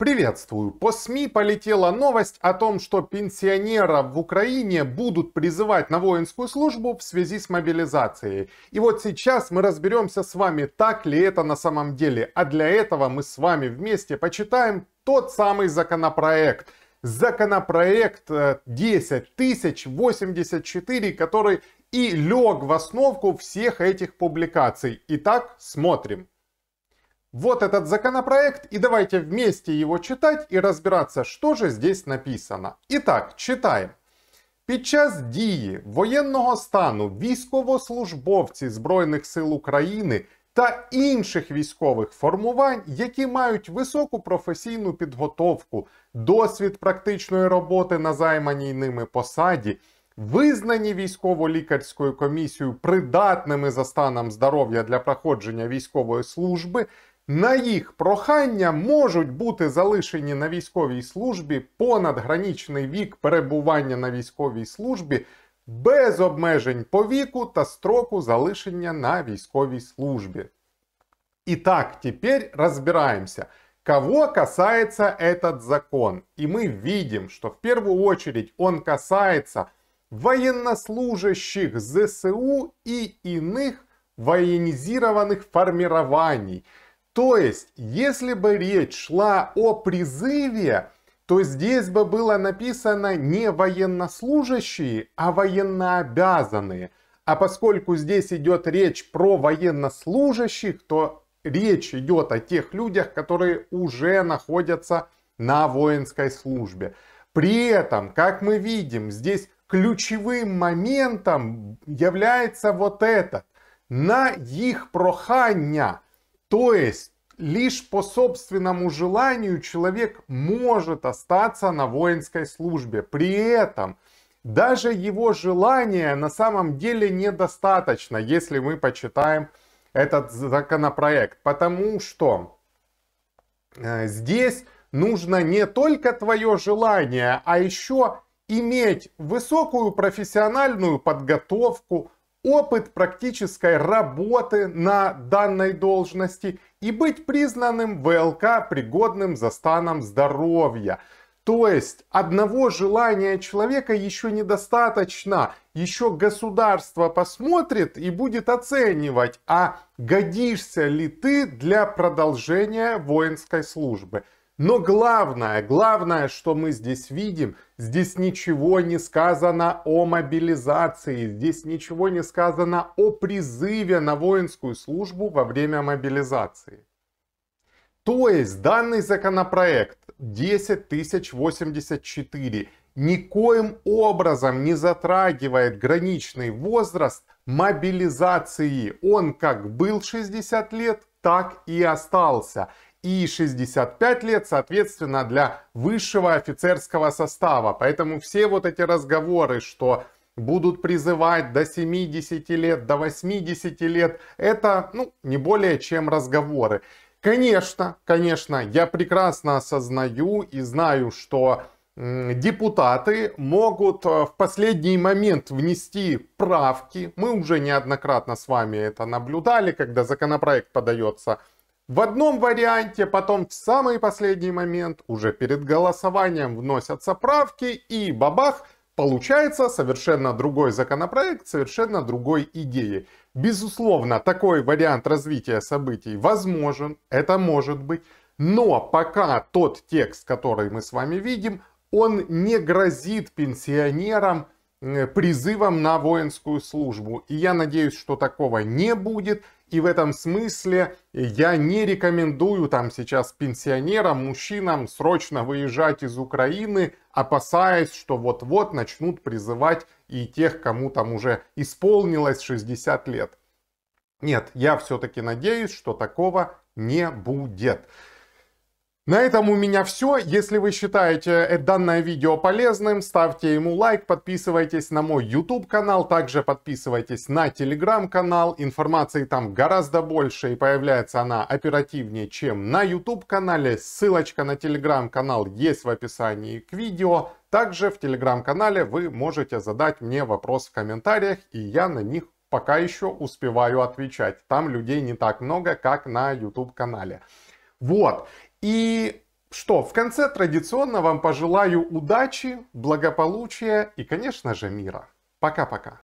Приветствую! По СМИ полетела новость о том, что пенсионеров в Украине будут призывать на воинскую службу в связи с мобилизацией. И вот сейчас мы разберемся с вами, так ли это на самом деле. А для этого мы с вами вместе почитаем тот самый законопроект. Законопроект 10084, э, который и лег в основку всех этих публикаций. Итак, смотрим. Вот этот законопроект, и давайте вместе его читать и разбираться, что же здесь написано. Итак, читаем. Під час дії воєнного стану військовослужбовці Збройних сил України та інших військових формувань, які мають високу професійну підготовку, досвід практичної роботи на займаній ними посаді, визнані військово-лікарською комісією придатними за станом здоров'я для проходження військової служби на їх прохання можуть бути залишені на військовій службі понадгранічний вік перебування на військовій службі без обмежень по віку та строку залишення на військовій службі. Итак, теперь разбираемся, кого касается этот закон. И мы видим, что в первую очередь он касается военнослужащих ЗСУ и иных военизированных формирований – то есть, если бы речь шла о призыве, то здесь бы было написано не военнослужащие, а военнообязанные. А поскольку здесь идет речь про военнослужащих, то речь идет о тех людях, которые уже находятся на воинской службе. При этом, как мы видим, здесь ключевым моментом является вот этот. На их прохання – то есть лишь по собственному желанию человек может остаться на воинской службе. При этом даже его желание на самом деле недостаточно, если мы почитаем этот законопроект. Потому что э, здесь нужно не только твое желание, а еще иметь высокую профессиональную подготовку, опыт практической работы на данной должности и быть признанным ВЛК пригодным за станом здоровья. То есть одного желания человека еще недостаточно, еще государство посмотрит и будет оценивать, а годишься ли ты для продолжения воинской службы. Но главное, главное, что мы здесь видим, здесь ничего не сказано о мобилизации, здесь ничего не сказано о призыве на воинскую службу во время мобилизации. То есть данный законопроект 10084 никоим образом не затрагивает граничный возраст мобилизации. Он как был 60 лет, так и остался и 65 лет, соответственно, для высшего офицерского состава. Поэтому все вот эти разговоры, что будут призывать до 70 лет, до 80 лет, это ну, не более чем разговоры. Конечно, конечно, я прекрасно осознаю и знаю, что депутаты могут э, в последний момент внести правки. Мы уже неоднократно с вами это наблюдали, когда законопроект подается в одном варианте, потом в самый последний момент, уже перед голосованием вносятся правки и бабах, получается совершенно другой законопроект, совершенно другой идеи. Безусловно, такой вариант развития событий возможен, это может быть, но пока тот текст, который мы с вами видим, он не грозит пенсионерам Э, призывом на воинскую службу. И я надеюсь, что такого не будет. И в этом смысле я не рекомендую там сейчас пенсионерам, мужчинам срочно выезжать из Украины, опасаясь, что вот-вот начнут призывать и тех, кому там уже исполнилось 60 лет. Нет, я все-таки надеюсь, что такого не будет. На этом у меня все. Если вы считаете данное видео полезным, ставьте ему лайк, подписывайтесь на мой YouTube канал, также подписывайтесь на Telegram канал. Информации там гораздо больше и появляется она оперативнее, чем на YouTube канале. Ссылочка на Telegram канал есть в описании к видео. Также в Telegram канале вы можете задать мне вопрос в комментариях, и я на них пока еще успеваю отвечать. Там людей не так много, как на YouTube канале. Вот. И что, в конце традиционно вам пожелаю удачи, благополучия и, конечно же, мира. Пока-пока.